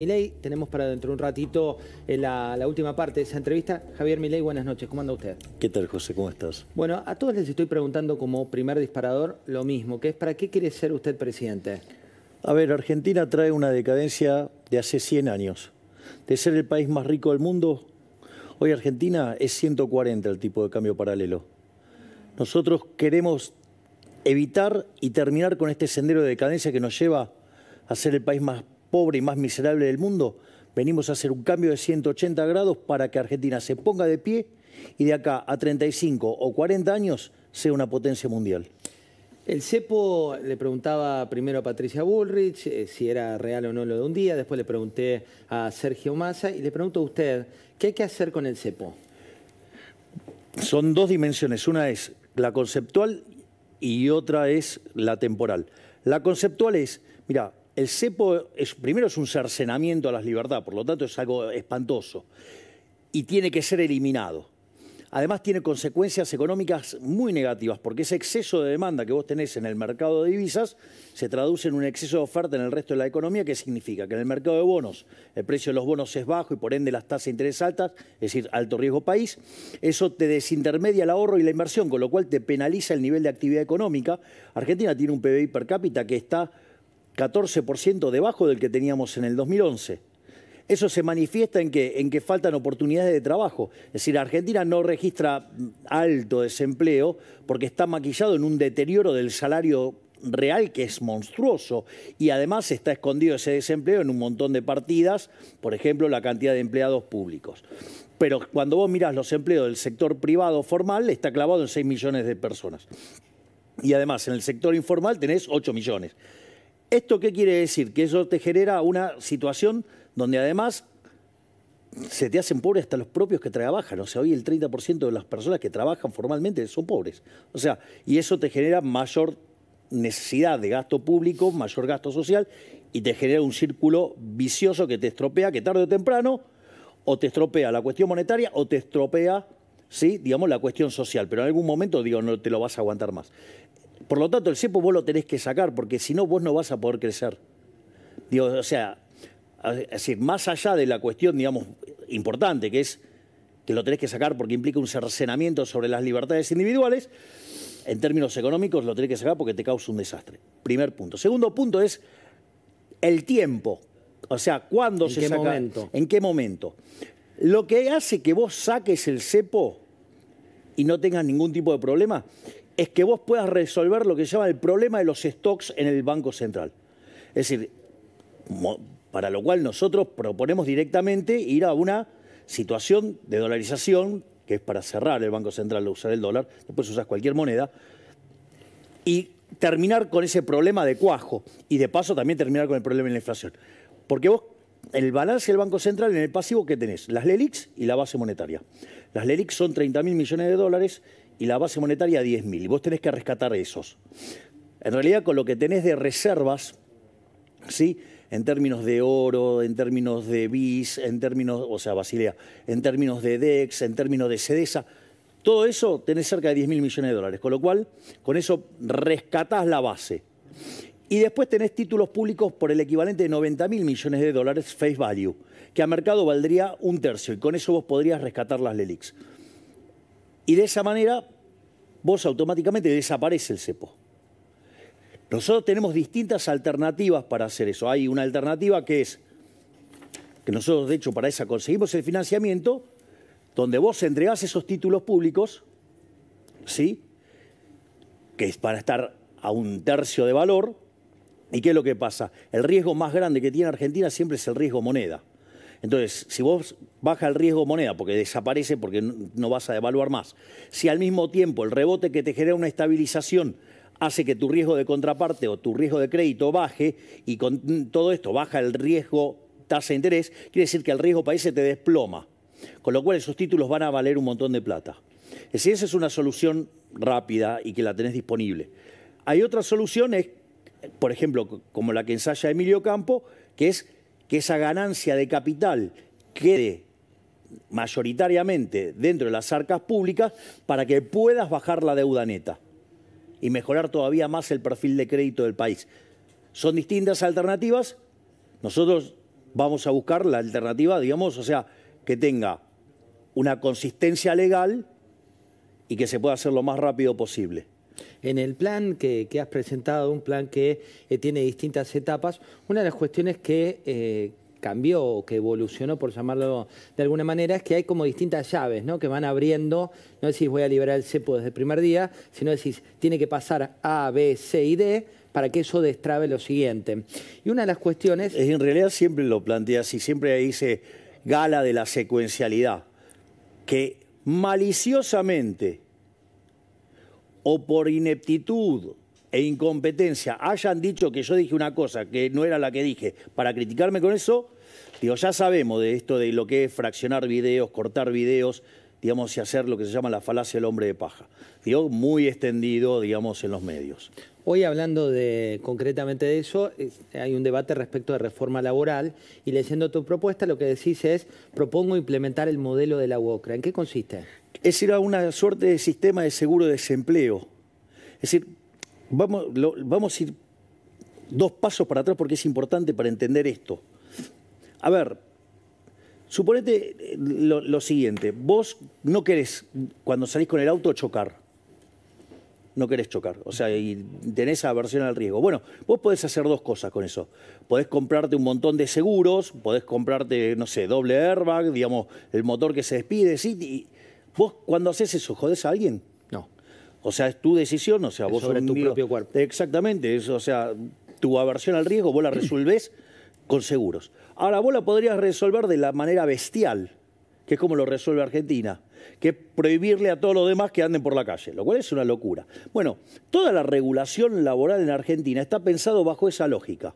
Milei, tenemos para dentro de un ratito eh, la, última parte de esa entrevista. Javier Milei, buenas noches, ¿cómo anda usted? ¿Qué tal, José? ¿Cómo estás? Bueno, a todos les estoy preguntando como primer disparador lo mismo, que es ¿para qué quiere ser usted presidente? A ver, Argentina trae una decadencia de hace 100 años. De ser el país más rico del mundo, hoy Argentina es 140 el tipo de cambio paralelo. Nosotros queremos evitar y terminar con este sendero de decadencia que nos lleva a ser el país más pobre y más miserable del mundo, venimos a hacer un cambio de 180 grados para que Argentina se ponga de pie y de acá a 35 o 40 años sea una potencia mundial. El cepo le preguntaba primero a Patricia Bullrich eh, si era real o no lo de un día, después le pregunté a Sergio Massa y le pregunto a usted, ¿qué hay que hacer con el cepo? Son dos dimensiones, una es la conceptual y otra es la temporal. La conceptual es, mira, el cepo primero es un cercenamiento a las libertades, por lo tanto es algo espantoso y tiene que ser eliminado. Además tiene consecuencias económicas muy negativas, porque ese exceso de demanda que vos tenés en el mercado de divisas se traduce en un exceso de oferta en el resto de la economía, que significa que en el mercado de bonos el precio de los bonos es bajo y por ende las tasas de interés altas, es decir, alto riesgo país. Eso te desintermedia el ahorro y la inversión, con lo cual te penaliza el nivel de actividad económica. Argentina tiene un PBI per cápita que está 14% debajo del que teníamos en el 2011. Eso se manifiesta en que, en que faltan oportunidades de trabajo. Es decir, Argentina no registra alto desempleo porque está maquillado en un deterioro del salario real que es monstruoso y además está escondido ese desempleo en un montón de partidas, por ejemplo, la cantidad de empleados públicos. Pero cuando vos mirás los empleos del sector privado formal, está clavado en 6 millones de personas. Y además, en el sector informal tenés 8 millones. ¿Esto qué quiere decir? Que eso te genera una situación donde además se te hacen pobres hasta los propios que trabajan. O sea, hoy el 30% de las personas que trabajan formalmente son pobres. O sea, y eso te genera mayor necesidad de gasto público, mayor gasto social y te genera un círculo vicioso que te estropea, que tarde o temprano o te estropea la cuestión monetaria o te estropea, ¿sí? digamos, la cuestión social. Pero en algún momento, digo, no te lo vas a aguantar más. Por lo tanto, el cepo vos lo tenés que sacar, porque si no, vos no vas a poder crecer. Digo, o sea, más allá de la cuestión, digamos, importante, que es que lo tenés que sacar porque implica un cercenamiento sobre las libertades individuales, en términos económicos lo tenés que sacar porque te causa un desastre. Primer punto. Segundo punto es el tiempo. O sea, ¿cuándo ¿En se qué Momento? ¿En qué momento? Lo que hace que vos saques el cepo y no tengas ningún tipo de problema es que vos puedas resolver lo que se llama el problema de los stocks en el Banco Central. Es decir, para lo cual nosotros proponemos directamente ir a una situación de dolarización, que es para cerrar el Banco Central, usar el dólar, después usas cualquier moneda, y terminar con ese problema de cuajo y de paso también terminar con el problema de la inflación. Porque vos, el balance del Banco Central en el pasivo que tenés, las LELIX y la base monetaria. Las LELIX son 30.000 mil millones de dólares y la base monetaria 10.000. Y vos tenés que rescatar esos. En realidad, con lo que tenés de reservas, ¿sí? En términos de oro, en términos de BIS, en términos, o sea, Basilea, en términos de DEX, en términos de CEDESA, todo eso tenés cerca de 10.000 mil millones de dólares, con lo cual con eso rescatás la base. Y después tenés títulos públicos por el equivalente de 90.000 mil millones de dólares face value, que a mercado valdría un tercio, y con eso vos podrías rescatar las LELIX. Y de esa manera vos automáticamente desaparece el cepo. Nosotros tenemos distintas alternativas para hacer eso. Hay una alternativa que es, que nosotros de hecho para esa conseguimos el financiamiento, donde vos entregás esos títulos públicos, ¿sí? que es para estar a un tercio de valor, ¿y qué es lo que pasa? El riesgo más grande que tiene Argentina siempre es el riesgo moneda. Entonces, si vos baja el riesgo moneda porque desaparece, porque no vas a devaluar más, si al mismo tiempo el rebote que te genera una estabilización hace que tu riesgo de contraparte o tu riesgo de crédito baje y con todo esto baja el riesgo tasa de interés, quiere decir que el riesgo país se te desploma, con lo cual esos títulos van a valer un montón de plata. Es decir, esa es una solución rápida y que la tenés disponible. Hay otras soluciones, por ejemplo, como la que ensaya Emilio Campo, que es que esa ganancia de capital quede mayoritariamente dentro de las arcas públicas para que puedas bajar la deuda neta y mejorar todavía más el perfil de crédito del país. Son distintas alternativas. Nosotros vamos a buscar la alternativa, digamos, o sea, que tenga una consistencia legal y que se pueda hacer lo más rápido posible en el plan que, has presentado, un plan que eh, tiene distintas etapas, una de las cuestiones que... Eh, cambió o que evolucionó, por llamarlo de alguna manera, es que hay como distintas llaves, ¿no? Que van abriendo, no decís voy a liberar el cepo desde el primer día, sino decís tiene que pasar A, B, C y D para que eso destrabe lo siguiente. Y una de las cuestiones... En realidad siempre lo plantea así, siempre dice gala de la secuencialidad, que maliciosamente o por ineptitud e incompetencia hayan dicho que yo dije una cosa que no era la que dije para criticarme con eso, digo, ya sabemos de esto de lo que es fraccionar videos, cortar videos, digamos, y hacer lo que se llama la falacia del hombre de paja. Digo, muy extendido, digamos, en los medios. Hoy hablando de concretamente de eso, hay un debate respecto de reforma laboral y leyendo tu propuesta lo que decís es propongo implementar el modelo de la UOCRA. ¿En qué consiste? es ir a una suerte de sistema de seguro de desempleo. Es decir, vamos, vamos a ir dos pasos para atrás porque es importante para entender esto. A ver, suponete eh, lo, siguiente, vos no querés, cuando salís con el auto, chocar. No querés chocar, o sea, y tenés aversión al riesgo. Bueno, vos podés hacer dos cosas con eso. Podés comprarte un montón de seguros, podés comprarte, no sé, doble airbag, digamos, el motor que se despide, sí, y, ¿Vos cuando haces eso, jodés a alguien? No. O sea, es tu decisión, o sea, vos sobre tu propio cuerpo. Exactamente, o sea, tu aversión al riesgo vos la resolvés con seguros. Ahora, vos la podrías resolver de la manera bestial, que es como lo resuelve Argentina, que es prohibirle a todos los demás que anden por la calle, lo cual es una locura. Bueno, toda la regulación laboral en Argentina está pensado bajo esa lógica.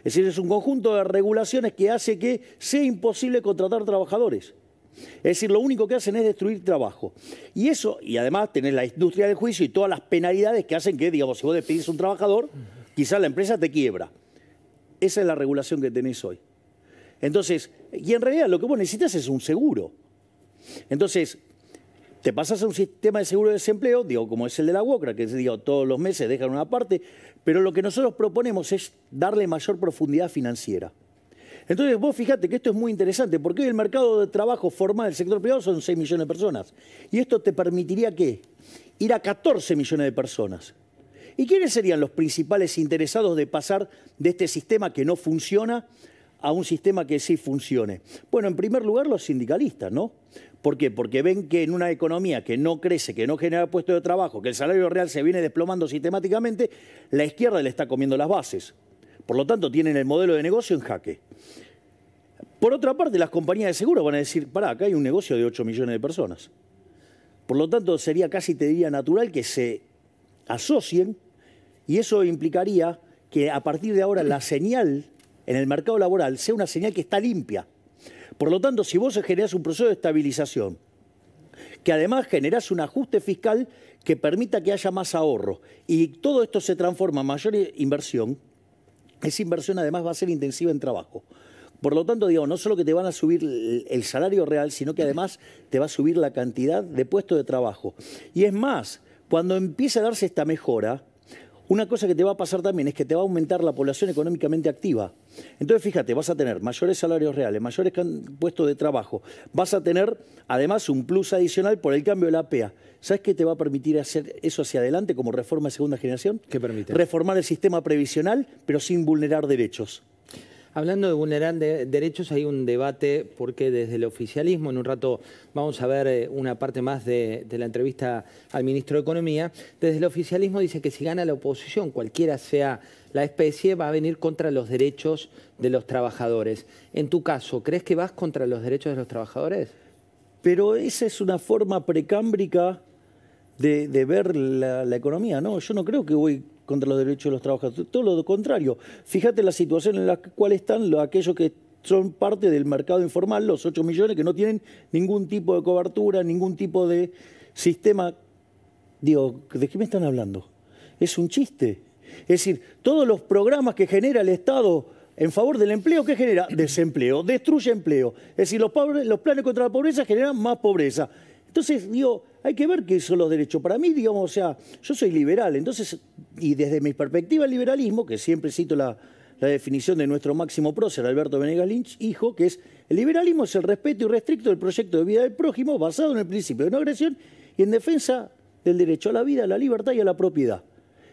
Es decir, es un conjunto de regulaciones que hace que sea imposible contratar trabajadores. Es decir, lo único que hacen es destruir trabajo. Y eso, y además tener la industria del juicio y todas las penalidades que hacen que, digamos, si vos despides a un trabajador, quizás la empresa te quiebra. Esa es la regulación que tenés hoy. Entonces, y en realidad lo que vos necesitas es un seguro. Entonces, te pasas a un sistema de seguro de desempleo, digo, como es el de la UOCRA, que digo, todos los meses dejan una parte, pero lo que nosotros proponemos es darle mayor profundidad financiera. Entonces vos fíjate que esto es muy interesante, porque hoy el mercado de trabajo formal del sector privado son 6 millones de personas. Y esto te permitiría qué? Ir a 14 millones de personas. ¿Y quiénes serían los principales interesados de pasar de este sistema que no funciona a un sistema que sí funcione? Bueno, en primer lugar los sindicalistas, ¿no? ¿Por qué? Porque ven que en una economía que no crece, que no genera puestos de trabajo, que el salario real se viene desplomando sistemáticamente, la izquierda le está comiendo las bases. Por lo tanto, tienen el modelo de negocio en jaque. Por otra parte, las compañías de seguros van a decir, pará, acá hay un negocio de 8 millones de personas. Por lo tanto, sería casi, te diría, natural que se asocien y eso implicaría que a partir de ahora la señal en el mercado laboral sea una señal que está limpia. Por lo tanto, si vos generás un proceso de estabilización, que además generás un ajuste fiscal que permita que haya más ahorro y todo esto se transforma en mayor inversión, esa inversión además va a ser intensiva en trabajo. Por lo tanto, digo, no solo que te van a subir el salario real, sino que además te va a subir la cantidad de puestos de trabajo. Y es más, cuando empieza a darse esta mejora, una cosa que te va a pasar también es que te va a aumentar la población económicamente activa. Entonces, fíjate, vas a tener mayores salarios reales, mayores puestos de trabajo, vas a tener además un plus adicional por el cambio de la PEA. ¿Sabes qué te va a permitir hacer eso hacia adelante como reforma de segunda generación? ¿Qué permite? Reformar el sistema previsional, pero sin vulnerar derechos. Hablando de vulnerar derechos, hay un debate porque desde el oficialismo, en un rato vamos a ver eh, una parte más de, la entrevista al ministro de Economía, desde el oficialismo dice que si gana la oposición, cualquiera sea la especie, va a venir contra los derechos de los trabajadores. En tu caso, ¿crees que vas contra los derechos de los trabajadores? Pero esa es una forma precámbrica de, ver la, la economía, ¿no? Yo no creo que voy contra los derechos de los trabajadores. Todo lo contrario. Fíjate la situación en la cual están aquellos que son parte del mercado informal, los 8 millones que no tienen ningún tipo de cobertura, ningún tipo de sistema. Digo, ¿de qué me están hablando? Es un chiste. Es decir, todos los programas que genera el Estado en favor del empleo, ¿qué genera? Desempleo, destruye empleo. Es decir, los, pobres, los planes contra la pobreza generan más pobreza. Entonces, digo, hay que ver qué son los derechos. Para mí, digamos, o sea, yo soy liberal, entonces, y desde mi perspectiva, el liberalismo, que siempre cito la, definición de nuestro máximo prócer, Alberto Venegas Lynch, hijo, que es el liberalismo es el respeto irrestricto del proyecto de vida del prójimo basado en el principio de no agresión y en defensa del derecho a la vida, a la libertad y a la propiedad.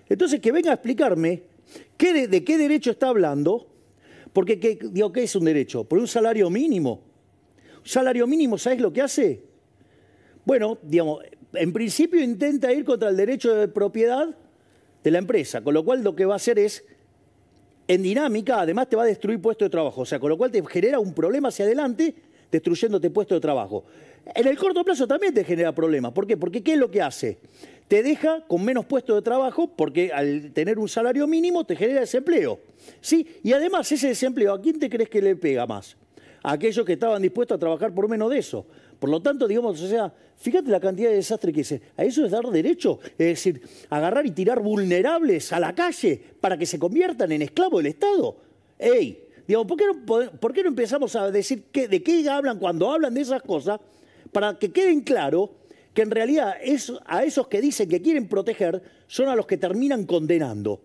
Entonces, que venga a explicarme de, qué derecho está hablando, porque digo, ¿qué es un derecho? ¿Por un salario mínimo? ¿Un salario mínimo, sabes lo que hace? Bueno, digamos, en principio intenta ir contra el derecho de propiedad de la empresa, con lo cual lo que va a hacer es, en dinámica, además te va a destruir puesto de trabajo, o sea, con lo cual te genera un problema hacia adelante destruyéndote puesto de trabajo. En el corto plazo también te genera problemas. ¿Por qué? Porque ¿qué es lo que hace? Te deja con menos puesto de trabajo porque al tener un salario mínimo te genera desempleo. ¿Sí? Y además ese desempleo, ¿a quién te crees que le pega más? A aquellos que estaban dispuestos a trabajar por menos de eso. Por lo tanto, digamos, o sea, fíjate la cantidad de desastre que dice, A eso es dar derecho, es decir, agarrar y tirar vulnerables a la calle para que se conviertan en esclavos del Estado. ¡Ey! Digamos, ¿por qué no, empezamos a decir de qué hablan cuando hablan de esas cosas para que queden claro que en realidad a esos que dicen que quieren proteger son a los que terminan condenando?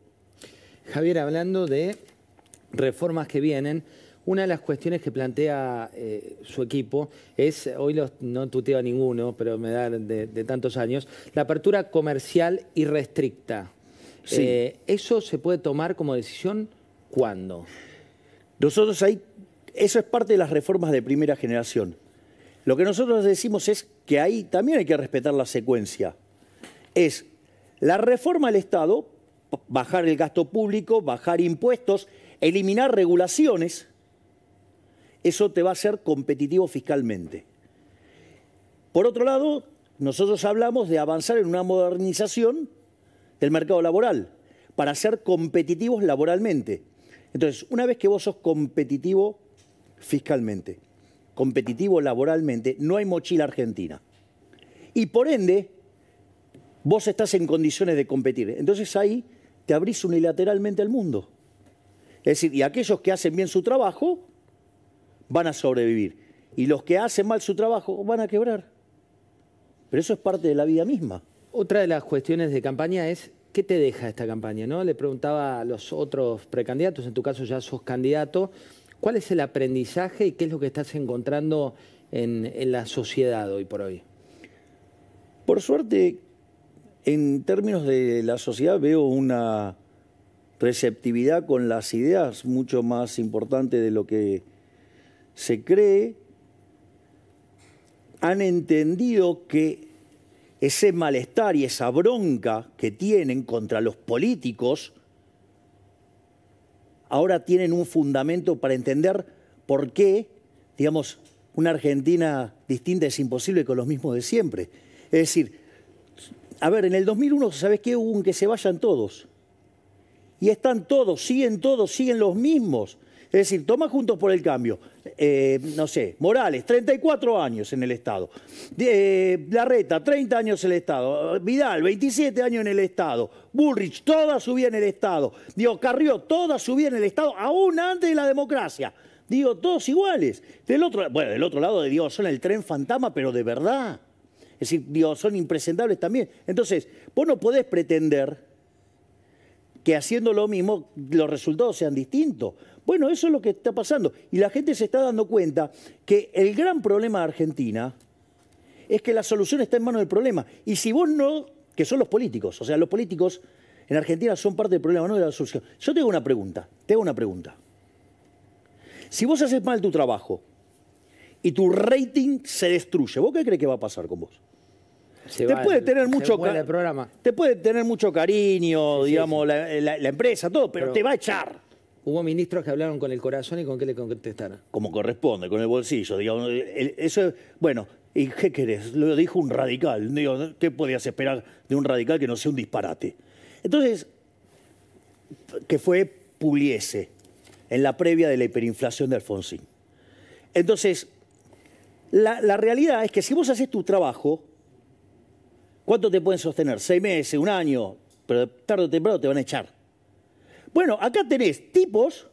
Javier, hablando de reformas que vienen, una de las cuestiones que plantea eh, su equipo es, hoy no tuteo a ninguno, pero me da de, tantos años, la apertura comercial irrestricta. Eh, ¿Eso se puede tomar como decisión cuándo? Nosotros ahí, eso es parte de las reformas de primera generación. Lo que nosotros decimos es que ahí también hay que respetar la secuencia. Es la reforma al Estado, bajar el gasto público, bajar impuestos, eliminar regulaciones, eso te va a ser competitivo fiscalmente. Por otro lado, nosotros hablamos de avanzar en una modernización del mercado laboral para ser competitivos laboralmente. Entonces, una vez que vos sos competitivo fiscalmente, competitivo laboralmente, no hay mochila argentina. Y por ende, vos estás en condiciones de competir. Entonces ahí te abrís unilateralmente al mundo. Es decir, y aquellos que hacen bien su trabajo van a sobrevivir. Y los que hacen mal su trabajo van a quebrar. Pero eso es parte de la vida misma. Otra de las cuestiones de campaña es ¿qué te deja esta campaña? ¿no? Le preguntaba a los otros precandidatos, en tu caso ya sos candidato, ¿cuál es el aprendizaje y qué es lo que estás encontrando en la sociedad hoy por hoy? Por suerte, en términos de la sociedad veo una receptividad con las ideas mucho más importante de lo que se cree, han entendido que ese malestar y esa bronca que tienen contra los políticos, ahora tienen un fundamento para entender por qué, digamos, una Argentina distinta es imposible con los mismos de siempre. Es decir, a ver, en el 2001, ¿sabes qué? Hubo un que se vayan todos. Y están todos, siguen todos, siguen los mismos. Es decir, toma juntos por el cambio, eh, no sé, Morales, 34 años en el Estado, eh, Larreta, 30 años en el Estado, Vidal, 27 años en el Estado, Bullrich, toda su vida en el Estado, Dios Carrió, toda su vida en el Estado, aún antes de la democracia. Digo, todos iguales. Del otro, bueno, del otro lado de Dios, son el tren fantasma, pero de verdad. Es decir, son impresentables también. Entonces, vos no podés pretender que haciendo lo mismo los resultados sean distintos. Bueno, eso es lo que está pasando. Y la gente se está dando cuenta que el gran problema de Argentina es que la solución está en manos del problema. Y si vos no, que son los políticos, o sea, los políticos en Argentina son parte del problema, no de la solución. Yo tengo una pregunta, tengo una pregunta. Si vos haces mal tu trabajo y tu rating se destruye, ¿vos qué crees que va a pasar con vos? te puede tener mucho cariño, digamos, La, empresa, todo, pero, te va a echar. Hubo ministros que hablaron con el corazón y con qué le contestaron. Como corresponde, con el bolsillo, digamos, bueno, ¿y qué querés? Lo dijo un radical, ¿qué podías esperar de un radical que no sea un disparate? Entonces, que fue Puliese en la previa de la hiperinflación de Alfonsín. Entonces, la, la realidad es que si vos haces tu trabajo, ¿Cuánto te pueden sostener? Seis meses, un año, pero tarde o temprano te van a echar. Bueno, acá tenés tipos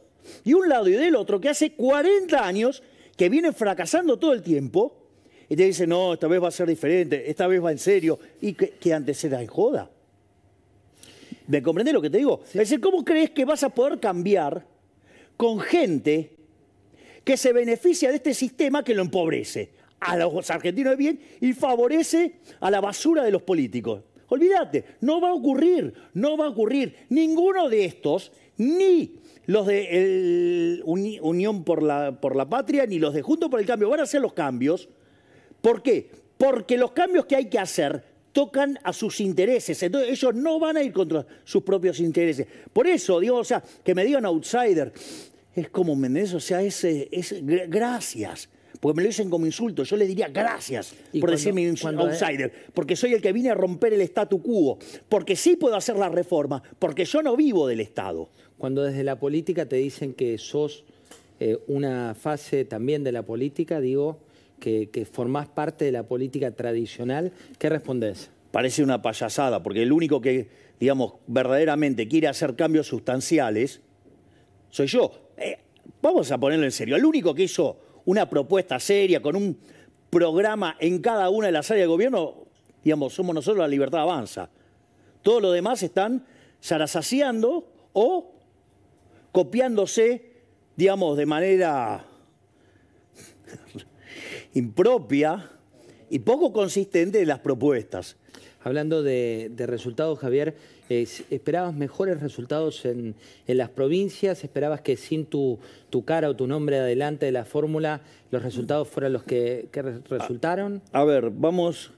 de un lado y del otro que hace 40 años que vienen fracasando todo el tiempo y te dicen, no, esta vez va a ser diferente, esta vez va en serio, y que, antes era en joda. ¿Me comprendés lo que te digo? Es decir, ¿cómo crees que vas a poder cambiar con gente que se beneficia de este sistema que lo empobrece? a los argentinos de bien y favorece a la basura de los políticos. Olvídate, no va a ocurrir, no va a ocurrir. Ninguno de estos, ni los de Unión por la, por la Patria, ni los de Juntos por el Cambio, van a hacer los cambios. ¿Por qué? Porque los cambios que hay que hacer tocan a sus intereses. Entonces ellos no van a ir contra sus propios intereses. Por eso, digo, o sea, que me digan outsider, es como Mendes, o sea, es, es gracias porque me lo dicen como insulto. Yo le diría gracias por decirme cuando eh, outsider, porque soy el que vine a romper el statu quo, porque sí puedo hacer la reforma, porque yo no vivo del Estado. Cuando desde la política te dicen que sos eh, una fase también de la política, digo, que, formás parte de la política tradicional, ¿qué respondes? Parece una payasada, porque el único que, digamos, verdaderamente quiere hacer cambios sustanciales soy yo. Eh, vamos a ponerlo en serio. El único que hizo una propuesta seria, con un programa en cada una de las áreas de gobierno, digamos, somos nosotros la libertad avanza. Todos los demás están zarasaciando o copiándose, digamos, de manera impropia y poco consistente de las propuestas. Hablando de, resultados, Javier, eh, ¿esperabas mejores resultados en, las provincias? ¿Esperabas que sin tu, tu cara o tu nombre adelante de la fórmula los resultados fueran los que, resultaron? A, ver, vamos...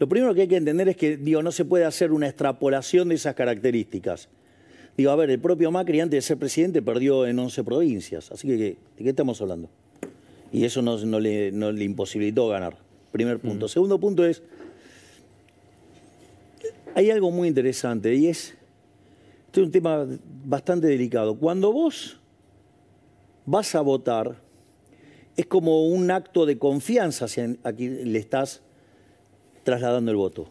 Lo primero que hay que entender es que digo, no se puede hacer una extrapolación de esas características. Digo, a ver, el propio Macri antes de ser presidente perdió en 11 provincias, así que ¿de qué estamos hablando? Y eso no, no, le, le imposibilitó ganar, primer punto. Segundo punto es hay algo muy interesante y es, este es un tema bastante delicado. Cuando vos vas a votar, es como un acto de confianza hacia a quien le estás trasladando el voto.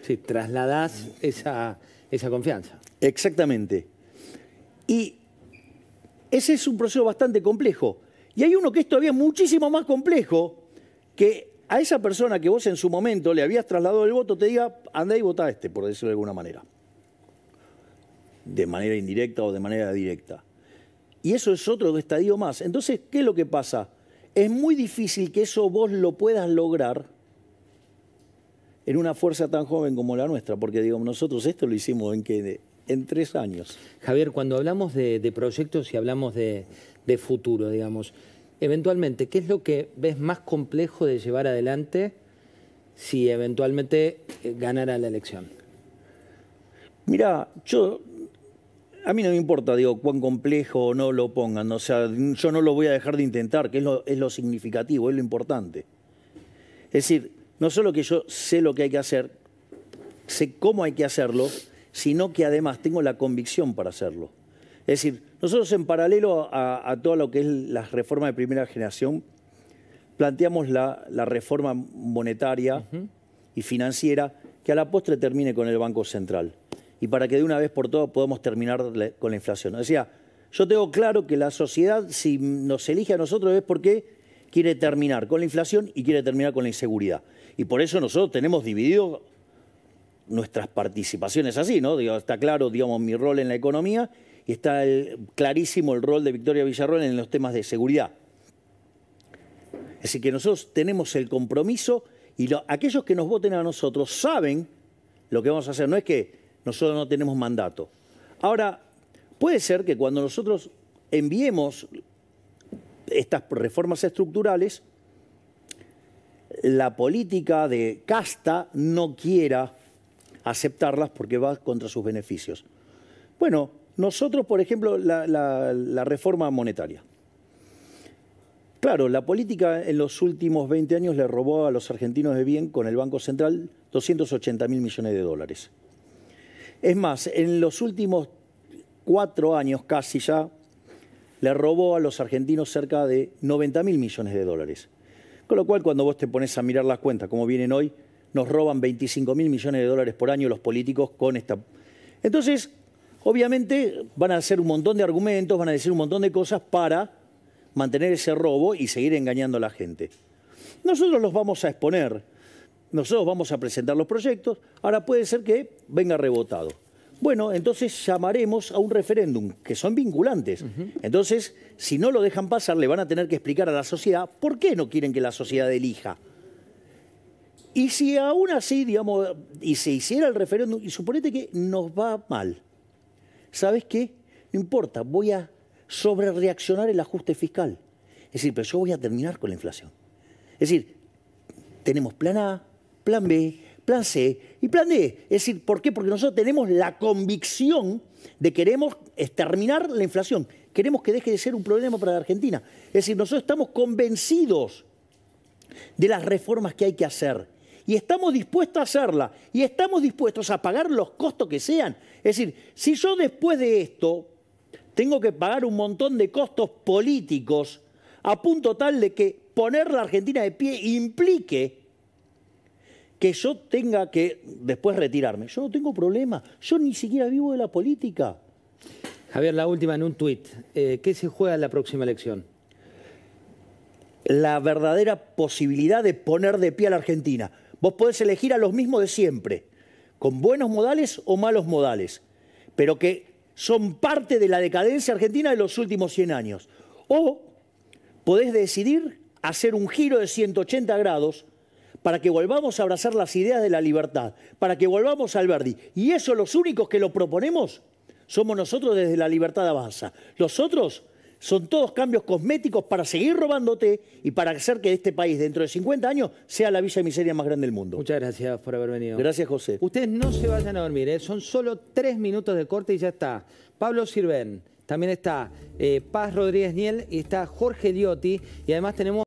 Sí, trasladás esa, esa confianza. Exactamente. Y ese es un proceso bastante complejo. Y hay uno que es todavía muchísimo más complejo, que a esa persona que vos en su momento le habías trasladado el voto, te diga, andá y vota este, por decirlo de alguna manera. De manera indirecta o de manera directa. Y eso es otro estadio más. Entonces, ¿qué es lo que pasa? Es muy difícil que eso vos lo puedas lograr en una fuerza tan joven como la nuestra, porque digamos nosotros esto lo hicimos en en tres años. Javier, cuando hablamos de, proyectos y hablamos de futuro, digamos, eventualmente, ¿qué es lo que ves más complejo de llevar adelante si eventualmente eh, ganara la elección? Mira, yo a mí no me importa, digo, cuán complejo o no lo pongan. O sea, yo no lo voy a dejar de intentar, que es lo, es lo, significativo, es lo importante. Es decir, no solo que yo sé lo que hay que hacer, sé cómo hay que hacerlo, sino que además tengo la convicción para hacerlo. Es decir, nosotros en paralelo a, todo lo que es la reforma de primera generación, planteamos la, reforma monetaria y financiera que a la postre termine con el Banco Central y para que de una vez por todas podamos terminar con la inflación. O yo tengo claro que la sociedad, si nos elige a nosotros, es porque quiere terminar con la inflación y quiere terminar con la inseguridad. Y por eso nosotros tenemos dividido nuestras participaciones así, ¿no? está claro, digamos, mi rol en la economía y está clarísimo el rol de Victoria Villarroel en los temas de seguridad. Así que nosotros tenemos el compromiso y aquellos que nos voten a nosotros saben lo que vamos a hacer. No es que nosotros no tenemos mandato. Ahora, puede ser que cuando nosotros enviemos estas reformas estructurales, la política de casta no quiera aceptarlas porque va contra sus beneficios. Bueno, nosotros, por ejemplo, la, reforma monetaria. Claro, la política en los últimos 20 años le robó a los argentinos de bien con el Banco Central 280 mil millones de dólares. Es más, en los últimos cuatro años casi ya, le robó a los argentinos cerca de 90 mil millones de dólares. Con lo cual, cuando vos te pones a mirar las cuentas, como vienen hoy, nos roban 25 mil millones de dólares por año los políticos con esta... Entonces, Obviamente van a hacer un montón de argumentos, van a decir un montón de cosas para mantener ese robo y seguir engañando a la gente. Nosotros los vamos a exponer, nosotros vamos a presentar los proyectos, ahora puede ser que venga rebotado. Bueno, entonces llamaremos a un referéndum, que son vinculantes. Entonces, si no lo dejan pasar, le van a tener que explicar a la sociedad por qué no quieren que la sociedad elija. Y si aún así, digamos, y se hiciera el referéndum, y suponete que nos va mal, ¿sabes qué? No importa, voy a sobre reaccionar el ajuste fiscal. Es decir, pero yo voy a terminar con la inflación. Es decir, tenemos plan A, plan B, plan C y plan D. Es decir, ¿por qué? Porque nosotros tenemos la convicción de queremos exterminar la inflación. Queremos que deje de ser un problema para la Argentina. Es decir, nosotros estamos convencidos de las reformas que hay que hacer y estamos dispuestos a hacerla y estamos dispuestos a pagar los costos que sean. Es decir, si yo después de esto tengo que pagar un montón de costos políticos a punto tal de que poner la Argentina de pie implique que yo tenga que después retirarme. Yo no tengo problema, yo ni siquiera vivo de la política. Javier, la última en un tuit. Eh, ¿Qué se juega en la próxima elección? La verdadera posibilidad de poner de pie a la Argentina. Vos podés elegir a los mismos de siempre, con buenos modales o malos modales, pero que son parte de la decadencia argentina de los últimos 100 años. O podés decidir hacer un giro de 180 grados para que volvamos a abrazar las ideas de la libertad, para que volvamos al Verdi. Y eso los únicos que lo proponemos somos nosotros desde la libertad avanza. Los otros son todos cambios cosméticos para seguir robándote y para hacer que este país dentro de 50 años sea la villa de miseria más grande del mundo. Muchas gracias por haber venido. Gracias, José. Ustedes no se vayan a dormir, ¿eh? son solo tres minutos de corte y ya está. Pablo Sirven, también está eh, Paz Rodríguez Niel y está Jorge Diotti y además tenemos...